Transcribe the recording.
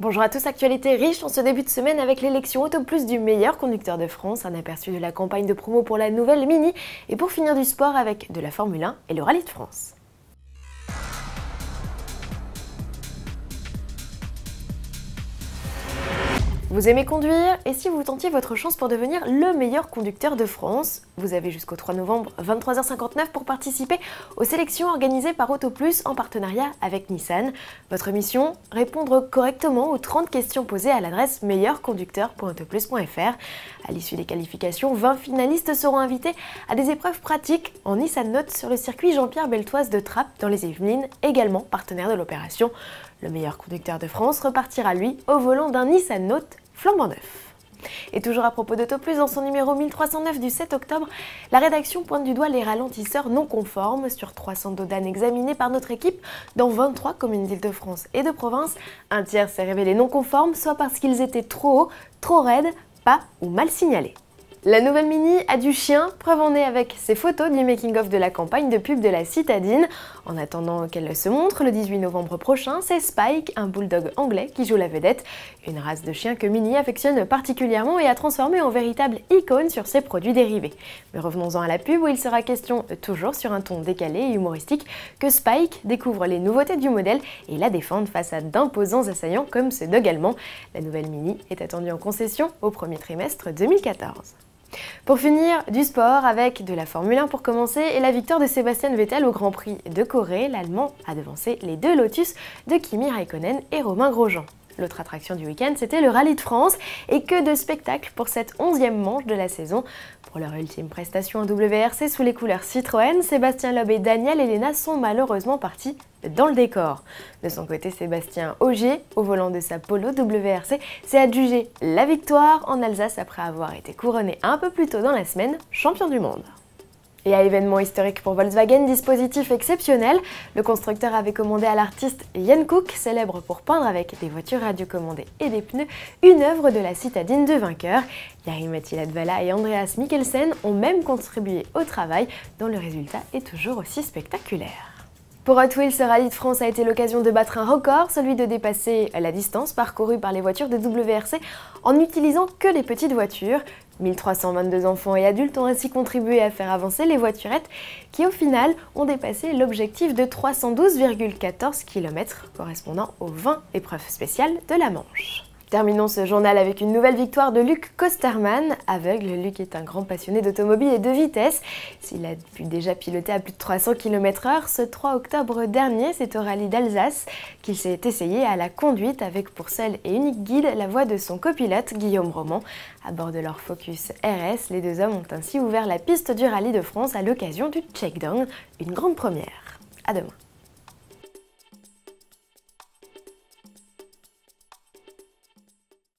Bonjour à tous, actualité riche en ce début de semaine avec l'élection Auto Plus du meilleur conducteur de France, un aperçu de la campagne de promo pour la nouvelle Mini et pour finir du sport avec de la Formule 1 et le Rallye de France. Vous aimez conduire Et si vous tentiez votre chance pour devenir le meilleur conducteur de France Vous avez jusqu'au 3 novembre 23h59 pour participer aux sélections organisées par AutoPlus en partenariat avec Nissan. Votre mission Répondre correctement aux 30 questions posées à l'adresse meilleurconducteur.autoplus.fr. À l'issue des qualifications, 20 finalistes seront invités à des épreuves pratiques en Nissan Note sur le circuit Jean-Pierre Beltoise de Trappes dans les Yvelines, également partenaire de l'opération. Le meilleur conducteur de France repartira lui au volant d'un Nissan Note flambant neuf. Et toujours à propos de Toplus, dans son numéro 1309 du 7 octobre, la rédaction pointe du doigt les ralentisseurs non conformes sur 300 dodanes examinés par notre équipe dans 23 communes d'Île-de-France et de province. Un tiers s'est révélé non conforme, soit parce qu'ils étaient trop hauts, trop raides, pas ou mal signalés. La nouvelle Mini a du chien, preuve en est avec ses photos du making-of de la campagne de pub de la citadine. En attendant qu'elle se montre, le 18 novembre prochain, c'est Spike, un bulldog anglais, qui joue la vedette. Une race de chien que Mini affectionne particulièrement et a transformé en véritable icône sur ses produits dérivés. Mais revenons-en à la pub où il sera question, toujours sur un ton décalé et humoristique, que Spike découvre les nouveautés du modèle et la défende face à d'imposants assaillants comme ce dog allemand. La nouvelle Mini est attendue en concession au premier trimestre 2014. Pour finir, du sport avec de la Formule 1 pour commencer et la victoire de Sébastien Vettel au Grand Prix de Corée. L'Allemand a devancé les deux Lotus de Kimi Raikkonen et Romain Grosjean. L'autre attraction du week-end, c'était le Rallye de France. Et que de spectacles pour cette onzième manche de la saison. Pour leur ultime prestation en WRC sous les couleurs Citroën, Sébastien Loeb et Daniel Elena sont malheureusement partis dans le décor. De son côté, Sébastien Auger, au volant de sa Polo WRC, s'est adjugé la victoire en Alsace après avoir été couronné un peu plus tôt dans la semaine champion du monde. Et à événement historique pour Volkswagen, dispositif exceptionnel, le constructeur avait commandé à l'artiste Yann Cook, célèbre pour peindre avec des voitures radiocommandées et des pneus, une œuvre de la citadine de vainqueur. Yari valla et Andreas Mikkelsen ont même contribué au travail, dont le résultat est toujours aussi spectaculaire. Pour Hot ce rallye de France a été l'occasion de battre un record, celui de dépasser la distance parcourue par les voitures de WRC en n'utilisant que les petites voitures. 1322 enfants et adultes ont ainsi contribué à faire avancer les voiturettes qui au final ont dépassé l'objectif de 312,14 km correspondant aux 20 épreuves spéciales de la Manche. Terminons ce journal avec une nouvelle victoire de Luc Kosterman. Aveugle, Luc est un grand passionné d'automobile et de vitesse. S'il a pu déjà piloter à plus de 300 km/h, ce 3 octobre dernier, c'est au rallye d'Alsace qu'il s'est essayé à la conduite avec pour seul et unique guide la voix de son copilote Guillaume Roman. À bord de leur Focus RS, les deux hommes ont ainsi ouvert la piste du rallye de France à l'occasion du checkdown, une grande première. À demain.